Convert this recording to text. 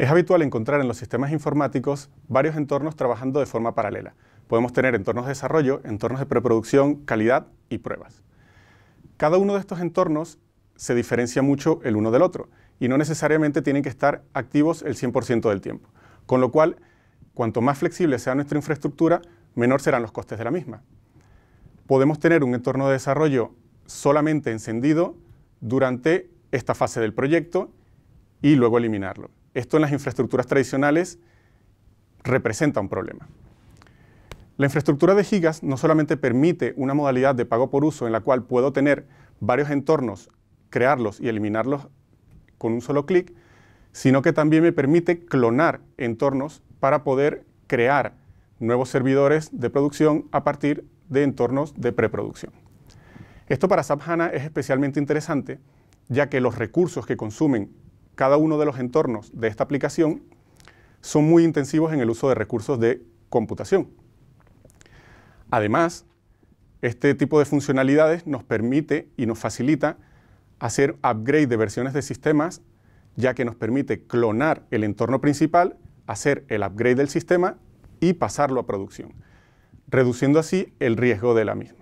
Es habitual encontrar en los sistemas informáticos varios entornos trabajando de forma paralela. Podemos tener entornos de desarrollo, entornos de preproducción, calidad y pruebas. Cada uno de estos entornos se diferencia mucho el uno del otro y no necesariamente tienen que estar activos el 100% del tiempo. Con lo cual, cuanto más flexible sea nuestra infraestructura, menor serán los costes de la misma. Podemos tener un entorno de desarrollo solamente encendido durante esta fase del proyecto y luego eliminarlo. Esto en las infraestructuras tradicionales representa un problema. La infraestructura de gigas no solamente permite una modalidad de pago por uso en la cual puedo tener varios entornos, crearlos y eliminarlos con un solo clic, sino que también me permite clonar entornos para poder crear nuevos servidores de producción a partir de entornos de preproducción. Esto para SAP HANA es especialmente interesante, ya que los recursos que consumen cada uno de los entornos de esta aplicación son muy intensivos en el uso de recursos de computación. Además, este tipo de funcionalidades nos permite y nos facilita hacer upgrade de versiones de sistemas, ya que nos permite clonar el entorno principal, hacer el upgrade del sistema y pasarlo a producción, reduciendo así el riesgo de la misma.